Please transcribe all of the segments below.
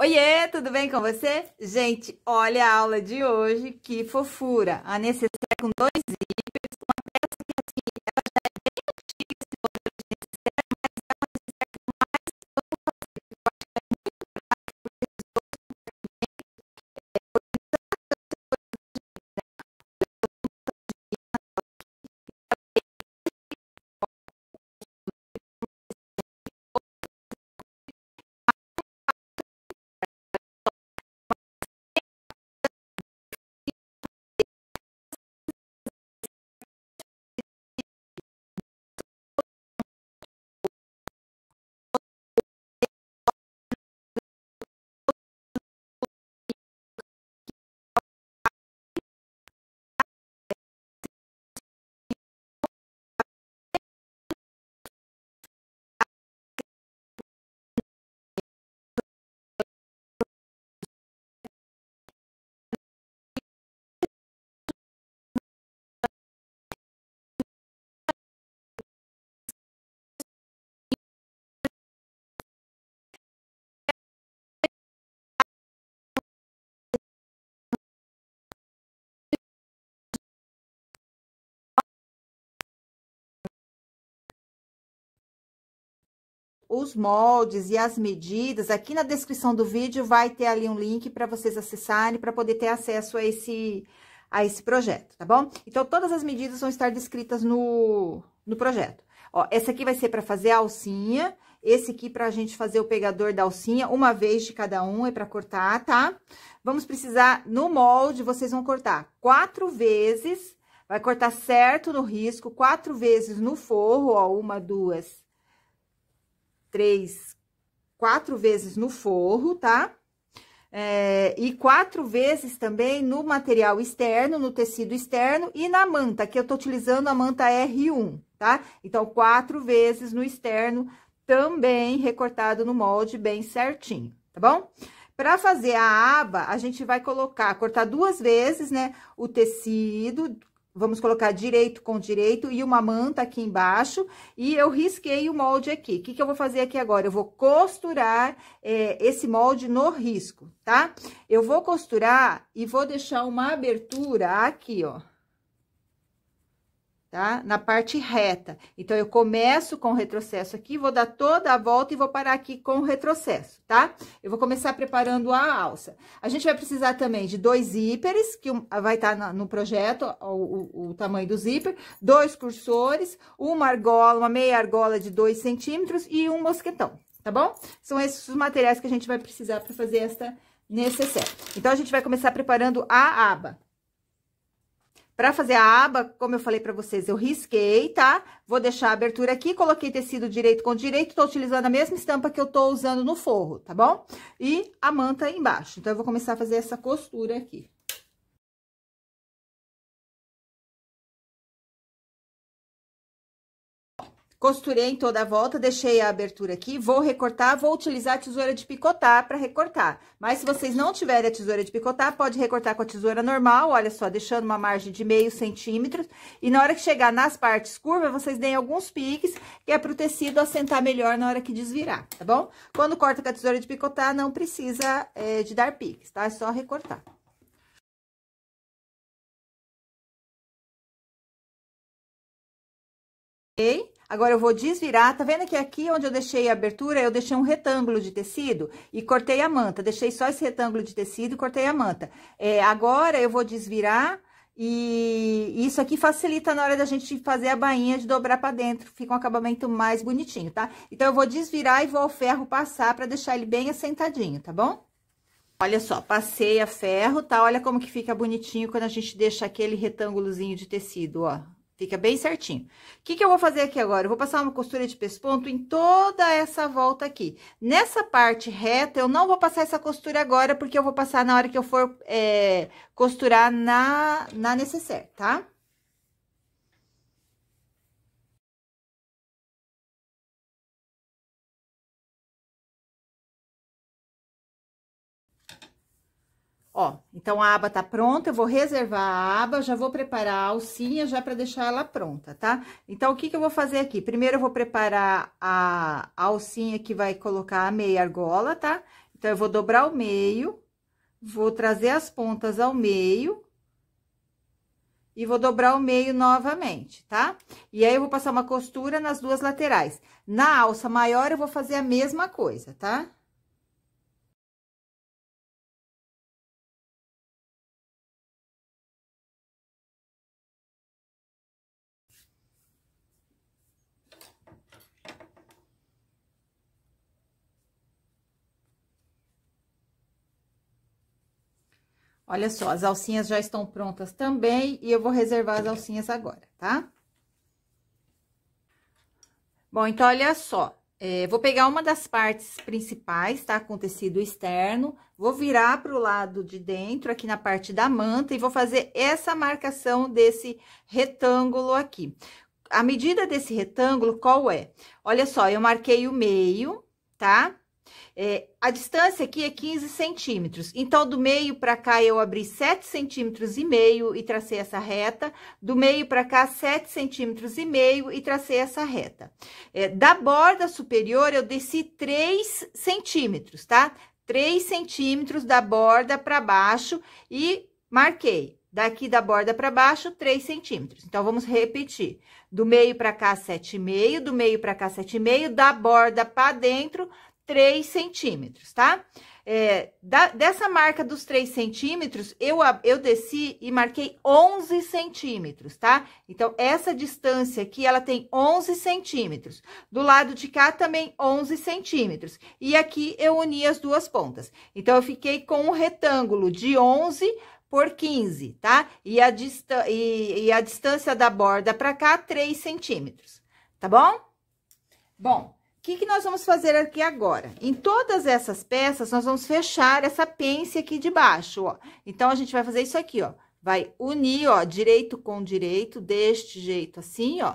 Oiê, tudo bem com você? Gente, olha a aula de hoje, que fofura! A necessidade com dois zíperes, uma peça que é assim, ela já os moldes e as medidas, aqui na descrição do vídeo vai ter ali um link para vocês acessarem, para poder ter acesso a esse, a esse projeto, tá bom? Então, todas as medidas vão estar descritas no, no projeto. Ó, essa aqui vai ser para fazer a alcinha, esse aqui para a gente fazer o pegador da alcinha, uma vez de cada um, é para cortar, tá? Vamos precisar, no molde, vocês vão cortar quatro vezes, vai cortar certo no risco, quatro vezes no forro, ó, uma, duas, três, quatro vezes no forro, tá? É, e quatro vezes também no material externo, no tecido externo e na manta, que eu tô utilizando a manta R1, tá? Então, quatro vezes no externo, também recortado no molde bem certinho, tá bom? Para fazer a aba, a gente vai colocar, cortar duas vezes, né, o tecido, vamos colocar direito com direito e uma manta aqui embaixo, e eu risquei o molde aqui. O que, que eu vou fazer aqui agora? Eu vou costurar é, esse molde no risco, tá? Eu vou costurar e vou deixar uma abertura aqui, ó tá? Na parte reta. Então, eu começo com o retrocesso aqui, vou dar toda a volta e vou parar aqui com o retrocesso, tá? Eu vou começar preparando a alça. A gente vai precisar também de dois zíperes, que vai estar tá no projeto, o, o, o, tamanho do zíper, dois cursores, uma argola, uma meia argola de dois centímetros e um mosquetão, tá bom? São esses os materiais que a gente vai precisar para fazer esta necessaire. Então, a gente vai começar preparando a aba. Para fazer a aba, como eu falei para vocês, eu risquei, tá? Vou deixar a abertura aqui, coloquei tecido direito com direito, tô utilizando a mesma estampa que eu tô usando no forro, tá bom? E a manta embaixo. Então, eu vou começar a fazer essa costura aqui. Costurei em toda a volta, deixei a abertura aqui, vou recortar, vou utilizar a tesoura de picotar para recortar. Mas se vocês não tiverem a tesoura de picotar, pode recortar com a tesoura normal, olha só, deixando uma margem de meio centímetro. E na hora que chegar nas partes curvas, vocês deem alguns piques, que é para o tecido assentar melhor na hora que desvirar, tá bom? Quando corta com a tesoura de picotar, não precisa é, de dar piques, tá? É só recortar. Ok? Agora, eu vou desvirar, tá vendo que aqui onde eu deixei a abertura, eu deixei um retângulo de tecido e cortei a manta. Deixei só esse retângulo de tecido e cortei a manta. É, agora, eu vou desvirar e isso aqui facilita na hora da gente fazer a bainha de dobrar pra dentro. Fica um acabamento mais bonitinho, tá? Então, eu vou desvirar e vou ao ferro passar pra deixar ele bem assentadinho, tá bom? Olha só, passei a ferro, tá? Olha como que fica bonitinho quando a gente deixa aquele retângulozinho de tecido, ó. Fica bem certinho. O que, que eu vou fazer aqui agora? Eu vou passar uma costura de pesponto em toda essa volta aqui. Nessa parte reta, eu não vou passar essa costura agora, porque eu vou passar na hora que eu for é, costurar na, na necessaire, tá? Tá? Ó, então a aba tá pronta, eu vou reservar a aba, já vou preparar a alcinha já para deixar ela pronta, tá? Então, o que que eu vou fazer aqui? Primeiro, eu vou preparar a, a alcinha que vai colocar a meia argola, tá? Então, eu vou dobrar o meio, vou trazer as pontas ao meio e vou dobrar o meio novamente, tá? E aí, eu vou passar uma costura nas duas laterais. Na alça maior, eu vou fazer a mesma coisa, tá? Olha só, as alcinhas já estão prontas também e eu vou reservar as alcinhas agora, tá? Bom, então, olha só. É, vou pegar uma das partes principais, tá? Com tecido externo. Vou virar pro lado de dentro, aqui na parte da manta, e vou fazer essa marcação desse retângulo aqui. A medida desse retângulo, qual é? Olha só, eu marquei o meio, tá? É, a distância aqui é 15 centímetros. Então, do meio para cá, eu abri 7 centímetros e meio e tracei essa reta. Do meio para cá, 7 centímetros e meio e tracei essa reta. É, da borda superior, eu desci 3 centímetros, tá? 3 centímetros da borda para baixo e marquei. Daqui da borda para baixo, 3 centímetros. Então, vamos repetir. Do meio para cá, 7,5. Do meio para cá, 7,5. Da borda para dentro, 3 centímetros, tá? É, da, dessa marca dos 3 centímetros, eu, eu desci e marquei 11 centímetros, tá? Então, essa distância aqui, ela tem 11 centímetros. Do lado de cá, também 11 centímetros. E aqui, eu uni as duas pontas. Então, eu fiquei com um retângulo de 11 por 15, tá? E a, dista e, e a distância da borda para cá, 3 centímetros, tá bom? Bom, que, que nós vamos fazer aqui agora? Em todas essas peças, nós vamos fechar essa pence aqui de baixo, ó. Então, a gente vai fazer isso aqui, ó. Vai unir, ó, direito com direito, deste jeito assim, ó.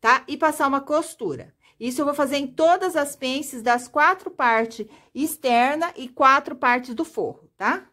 Tá? E passar uma costura. Isso eu vou fazer em todas as pences das quatro partes externa e quatro partes do forro, tá?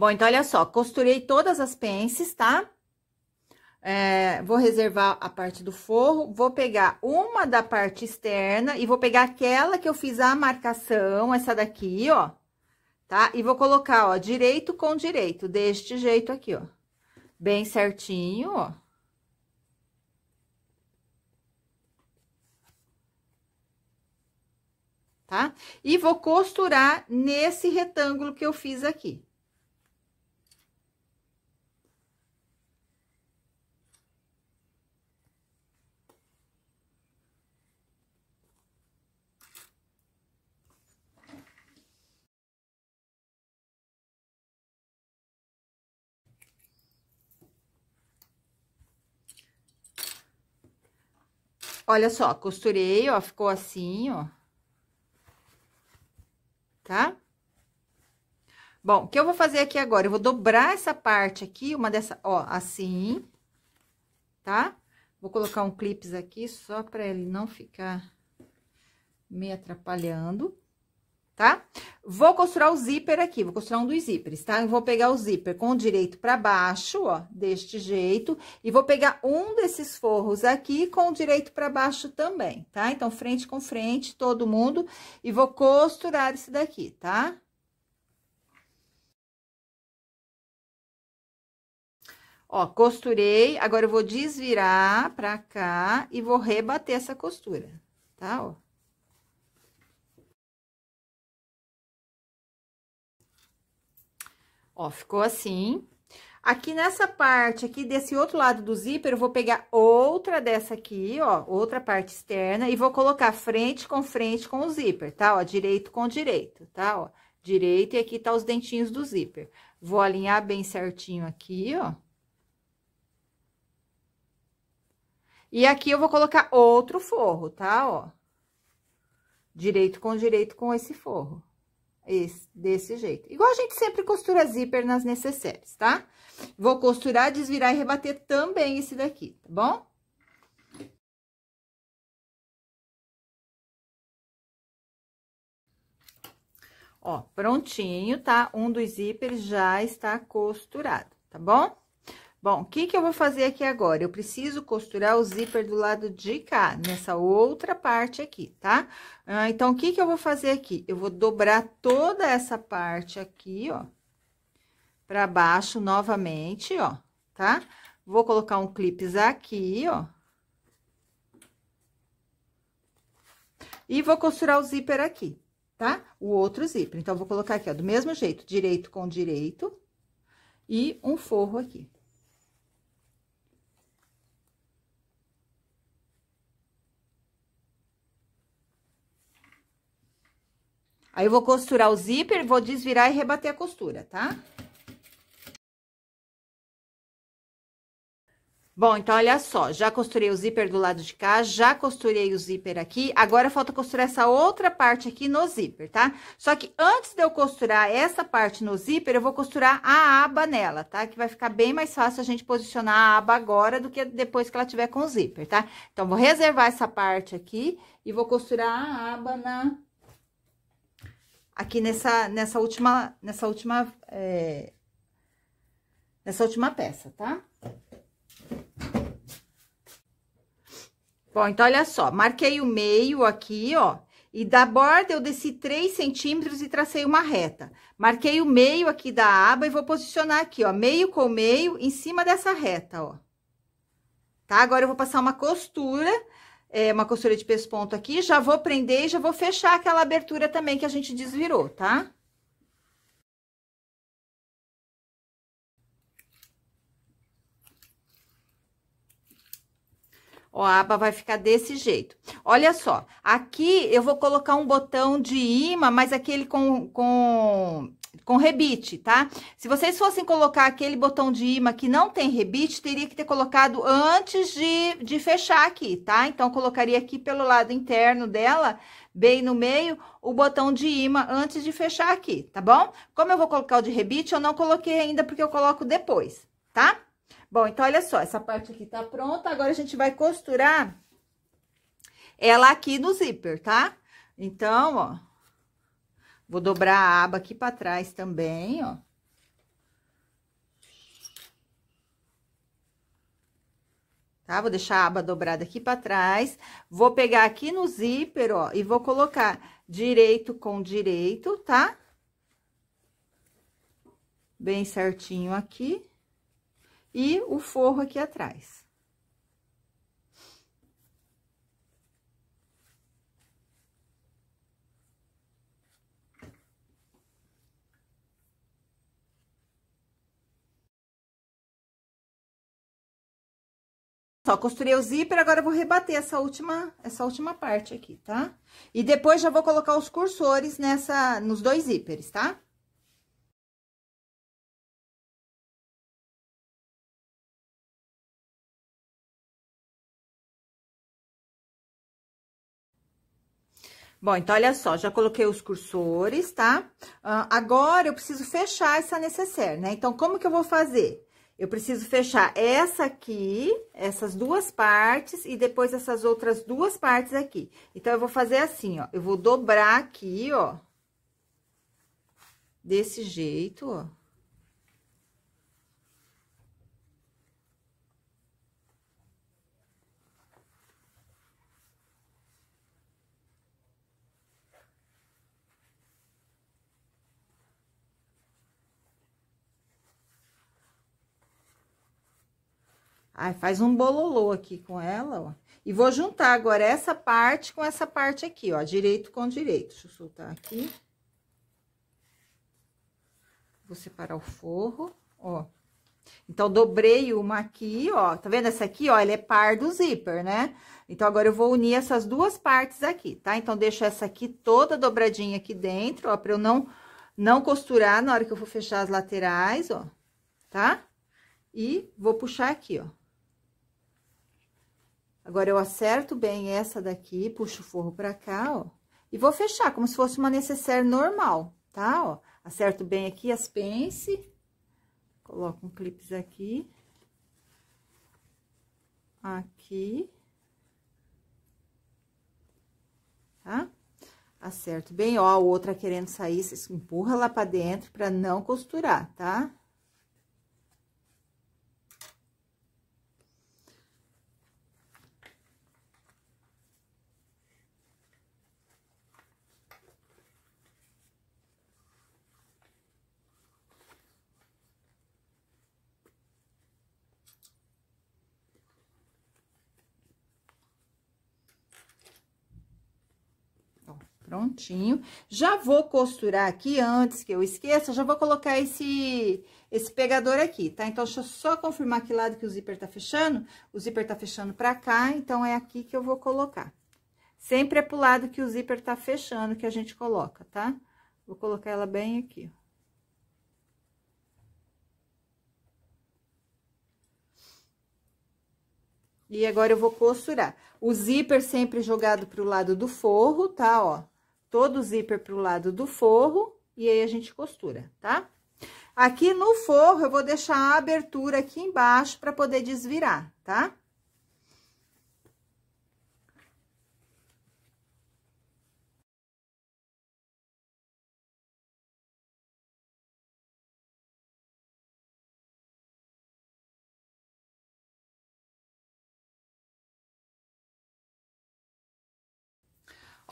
Bom, então, olha só, costurei todas as pences, tá? É, vou reservar a parte do forro, vou pegar uma da parte externa e vou pegar aquela que eu fiz a marcação, essa daqui, ó, tá? E vou colocar, ó, direito com direito, deste jeito aqui, ó, bem certinho, ó. Tá? E vou costurar nesse retângulo que eu fiz aqui. Olha só, costurei, ó, ficou assim, ó. Tá? Bom, o que eu vou fazer aqui agora? Eu vou dobrar essa parte aqui, uma dessa, ó, assim, tá? Vou colocar um clips aqui, só pra ele não ficar me atrapalhando tá? Vou costurar o zíper aqui, vou costurar um dos zíperes, tá? Eu vou pegar o zíper com o direito pra baixo, ó, deste jeito. E vou pegar um desses forros aqui com o direito pra baixo também, tá? Então, frente com frente, todo mundo. E vou costurar esse daqui, tá? Ó, costurei, agora eu vou desvirar pra cá e vou rebater essa costura, tá? Ó. Ó, ficou assim. Aqui nessa parte aqui, desse outro lado do zíper, eu vou pegar outra dessa aqui, ó, outra parte externa, e vou colocar frente com frente com o zíper, tá? Ó, direito com direito, tá? Ó, direito, e aqui tá os dentinhos do zíper. Vou alinhar bem certinho aqui, ó. E aqui eu vou colocar outro forro, tá? Ó, direito com direito com esse forro. Esse, desse jeito. Igual a gente sempre costura zíper nas necessárias, tá? Vou costurar, desvirar e rebater também esse daqui, tá bom? Ó, prontinho, tá? Um dos zíperes já está costurado, tá bom? Bom, o que que eu vou fazer aqui agora? Eu preciso costurar o zíper do lado de cá, nessa outra parte aqui, tá? Ah, então, o que que eu vou fazer aqui? Eu vou dobrar toda essa parte aqui, ó, pra baixo novamente, ó, tá? Vou colocar um clipes aqui, ó. E vou costurar o zíper aqui, tá? O outro zíper. Então, vou colocar aqui, ó, do mesmo jeito, direito com direito. E um forro aqui. Aí, eu vou costurar o zíper, vou desvirar e rebater a costura, tá? Bom, então, olha só, já costurei o zíper do lado de cá, já costurei o zíper aqui, agora falta costurar essa outra parte aqui no zíper, tá? Só que antes de eu costurar essa parte no zíper, eu vou costurar a aba nela, tá? Que vai ficar bem mais fácil a gente posicionar a aba agora do que depois que ela tiver com o zíper, tá? Então, vou reservar essa parte aqui e vou costurar a aba na aqui nessa, nessa última, nessa última, é, nessa última peça, tá? Bom, então, olha só, marquei o meio aqui, ó, e da borda eu desci 3 centímetros e tracei uma reta. Marquei o meio aqui da aba e vou posicionar aqui, ó, meio com meio em cima dessa reta, ó. Tá? Agora eu vou passar uma costura é, uma costura de pesponto aqui, já vou prender e já vou fechar aquela abertura também que a gente desvirou, tá? Ó, a aba vai ficar desse jeito. Olha só, aqui eu vou colocar um botão de imã, mas aquele com, com com rebite, tá? Se vocês fossem colocar aquele botão de imã que não tem rebite, teria que ter colocado antes de, de fechar aqui, tá? Então, colocaria aqui pelo lado interno dela, bem no meio, o botão de imã antes de fechar aqui, tá bom? Como eu vou colocar o de rebite, eu não coloquei ainda, porque eu coloco depois, tá? Bom, então, olha só, essa parte aqui tá pronta, agora a gente vai costurar ela aqui no zíper, tá? Então, ó, Vou dobrar a aba aqui para trás também, ó. Tá? Vou deixar a aba dobrada aqui para trás. Vou pegar aqui no zíper, ó, e vou colocar direito com direito, tá? Bem certinho aqui. E o forro aqui atrás. Só costurei o zíper, agora vou rebater essa última, essa última parte aqui, tá? E depois já vou colocar os cursores nessa, nos dois zíperes, tá? Bom, então, olha só, já coloquei os cursores, tá? Ah, agora, eu preciso fechar essa necessaire, né? Então, como que eu vou fazer? Eu preciso fechar essa aqui, essas duas partes, e depois essas outras duas partes aqui. Então, eu vou fazer assim, ó. Eu vou dobrar aqui, ó. Desse jeito, ó. Aí faz um bololô aqui com ela, ó. E vou juntar agora essa parte com essa parte aqui, ó, direito com direito. Deixa eu soltar aqui. Vou separar o forro, ó. Então, dobrei uma aqui, ó. Tá vendo essa aqui, ó? Ela é par do zíper, né? Então, agora eu vou unir essas duas partes aqui, tá? Então, deixo essa aqui toda dobradinha aqui dentro, ó, pra eu não, não costurar na hora que eu for fechar as laterais, ó, tá? E vou puxar aqui, ó. Agora, eu acerto bem essa daqui, puxo o forro pra cá, ó. E vou fechar, como se fosse uma necessaire normal, tá? Ó, acerto bem aqui as pence. Coloco um clipes aqui. Aqui. Tá? Acerto bem, ó, a outra querendo sair, você empurra lá pra dentro pra não costurar, tá? prontinho. Já vou costurar aqui, antes que eu esqueça, já vou colocar esse, esse pegador aqui, tá? Então, deixa eu só confirmar que lado que o zíper tá fechando. O zíper tá fechando pra cá, então, é aqui que eu vou colocar. Sempre é pro lado que o zíper tá fechando que a gente coloca, tá? Vou colocar ela bem aqui, ó. E agora, eu vou costurar. O zíper sempre jogado pro lado do forro, tá? Ó, todo o zíper pro lado do forro, e aí a gente costura, tá? Aqui no forro, eu vou deixar a abertura aqui embaixo para poder desvirar, tá?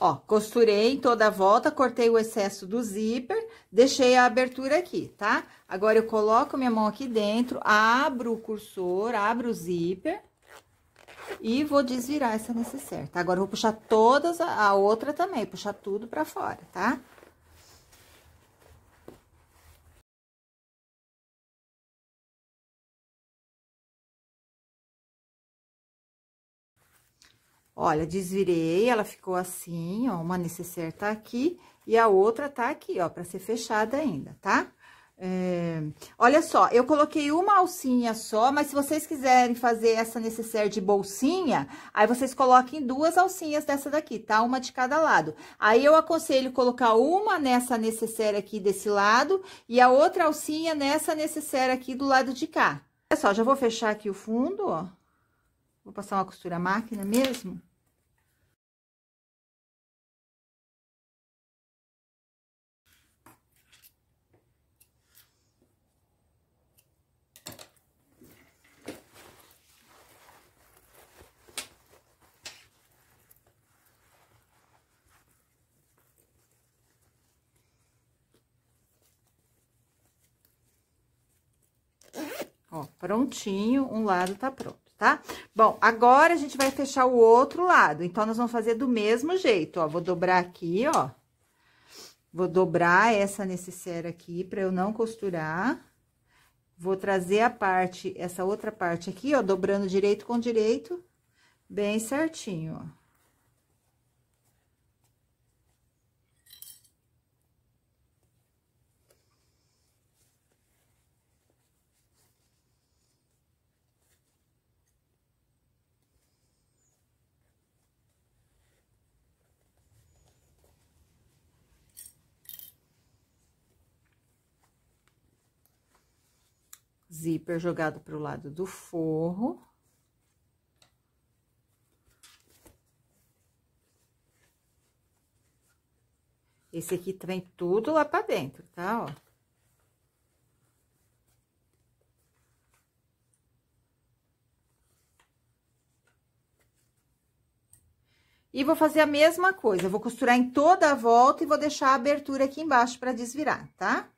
Ó, costurei toda a volta, cortei o excesso do zíper, deixei a abertura aqui, tá? Agora, eu coloco minha mão aqui dentro, abro o cursor, abro o zíper e vou desvirar essa necessaire, tá? Agora, eu vou puxar todas, a, a outra também, puxar tudo pra fora, tá? Tá? Olha, desvirei, ela ficou assim, ó, uma necessaire tá aqui e a outra tá aqui, ó, pra ser fechada ainda, tá? É... Olha só, eu coloquei uma alcinha só, mas se vocês quiserem fazer essa necessaire de bolsinha, aí vocês coloquem duas alcinhas dessa daqui, tá? Uma de cada lado. Aí eu aconselho colocar uma nessa necessaire aqui desse lado e a outra alcinha nessa necessaire aqui do lado de cá. Olha só, já vou fechar aqui o fundo, ó. Vou passar uma costura máquina mesmo. prontinho, um lado tá pronto, tá? Bom, agora a gente vai fechar o outro lado, então, nós vamos fazer do mesmo jeito, ó, vou dobrar aqui, ó. Vou dobrar essa necessária aqui pra eu não costurar. Vou trazer a parte, essa outra parte aqui, ó, dobrando direito com direito, bem certinho, ó. zíper jogado para o lado do forro. Esse aqui também tudo lá para dentro, tá? Ó. E vou fazer a mesma coisa, vou costurar em toda a volta e vou deixar a abertura aqui embaixo para desvirar, tá?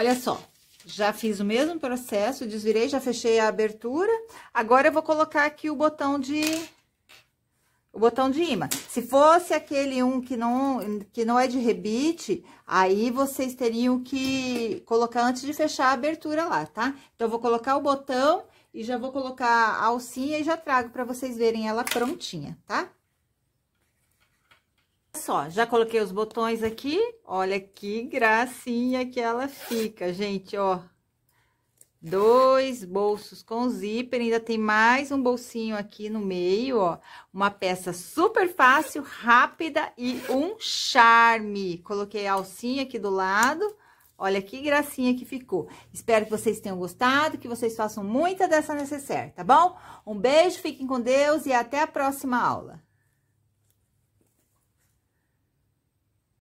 Olha só, já fiz o mesmo processo, desvirei, já fechei a abertura. Agora, eu vou colocar aqui o botão de... O botão de imã. Se fosse aquele um que não, que não é de rebite, aí vocês teriam que colocar antes de fechar a abertura lá, tá? Então, eu vou colocar o botão e já vou colocar a alcinha e já trago para vocês verem ela prontinha, tá? só, já coloquei os botões aqui, olha que gracinha que ela fica, gente, ó. Dois bolsos com zíper, ainda tem mais um bolsinho aqui no meio, ó. Uma peça super fácil, rápida e um charme. Coloquei a alcinha aqui do lado, olha que gracinha que ficou. Espero que vocês tenham gostado, que vocês façam muita dessa necessaire, tá bom? Um beijo, fiquem com Deus e até a próxima aula.